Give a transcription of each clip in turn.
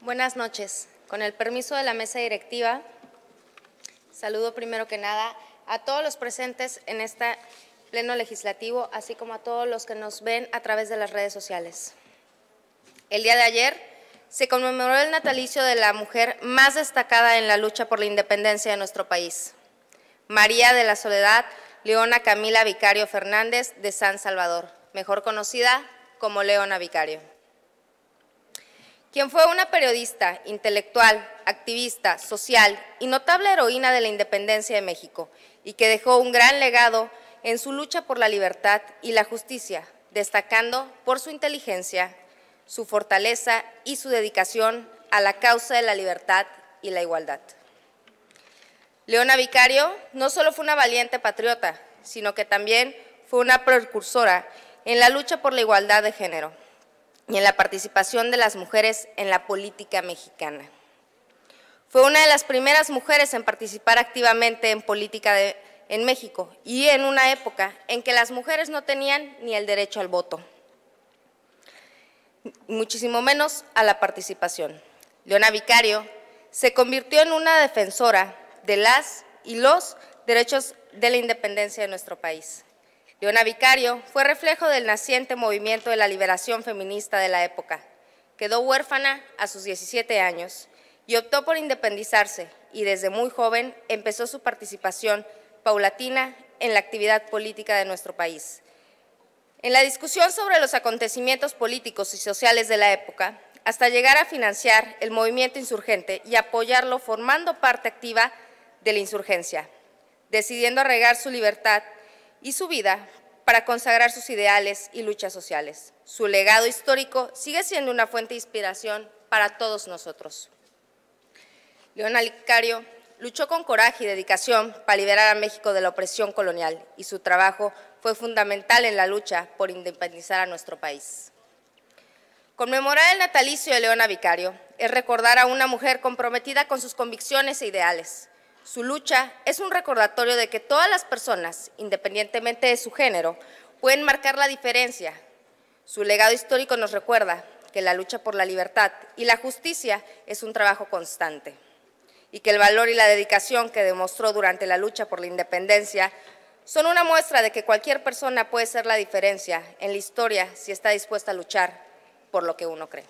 Buenas noches. Con el permiso de la mesa directiva, saludo primero que nada a todos los presentes en este pleno legislativo, así como a todos los que nos ven a través de las redes sociales. El día de ayer se conmemoró el natalicio de la mujer más destacada en la lucha por la independencia de nuestro país, María de la Soledad Leona Camila Vicario Fernández de San Salvador, mejor conocida como Leona Vicario, quien fue una periodista, intelectual, activista, social y notable heroína de la independencia de México y que dejó un gran legado en su lucha por la libertad y la justicia, destacando por su inteligencia, su fortaleza y su dedicación a la causa de la libertad y la igualdad. Leona Vicario no solo fue una valiente patriota, sino que también fue una precursora en la lucha por la igualdad de género y en la participación de las mujeres en la política mexicana. Fue una de las primeras mujeres en participar activamente en política en México y en una época en que las mujeres no tenían ni el derecho al voto, muchísimo menos a la participación. Leona Vicario se convirtió en una defensora de las y los derechos de la independencia de nuestro país. Leona Vicario fue reflejo del naciente movimiento de la liberación feminista de la época. Quedó huérfana a sus 17 años y optó por independizarse y desde muy joven empezó su participación paulatina en la actividad política de nuestro país. En la discusión sobre los acontecimientos políticos y sociales de la época, hasta llegar a financiar el movimiento insurgente y apoyarlo formando parte activa de la insurgencia, decidiendo arregar su libertad y su vida para consagrar sus ideales y luchas sociales. Su legado histórico sigue siendo una fuente de inspiración para todos nosotros. Leona Vicario luchó con coraje y dedicación para liberar a México de la opresión colonial y su trabajo fue fundamental en la lucha por independizar a nuestro país. Conmemorar el natalicio de Leona Vicario es recordar a una mujer comprometida con sus convicciones e ideales, su lucha es un recordatorio de que todas las personas, independientemente de su género, pueden marcar la diferencia. Su legado histórico nos recuerda que la lucha por la libertad y la justicia es un trabajo constante y que el valor y la dedicación que demostró durante la lucha por la independencia son una muestra de que cualquier persona puede ser la diferencia en la historia si está dispuesta a luchar por lo que uno cree.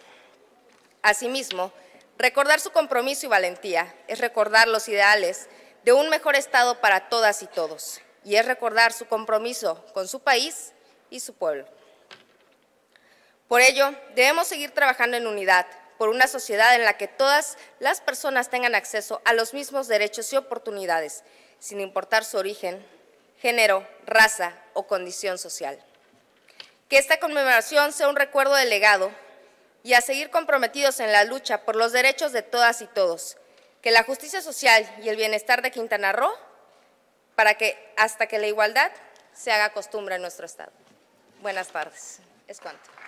Asimismo, Recordar su compromiso y valentía es recordar los ideales de un mejor Estado para todas y todos, y es recordar su compromiso con su país y su pueblo. Por ello, debemos seguir trabajando en unidad por una sociedad en la que todas las personas tengan acceso a los mismos derechos y oportunidades, sin importar su origen, género, raza o condición social. Que esta conmemoración sea un recuerdo del legado y a seguir comprometidos en la lucha por los derechos de todas y todos. Que la justicia social y el bienestar de Quintana Roo para que hasta que la igualdad se haga costumbre en nuestro Estado. Buenas tardes. Es cuanto.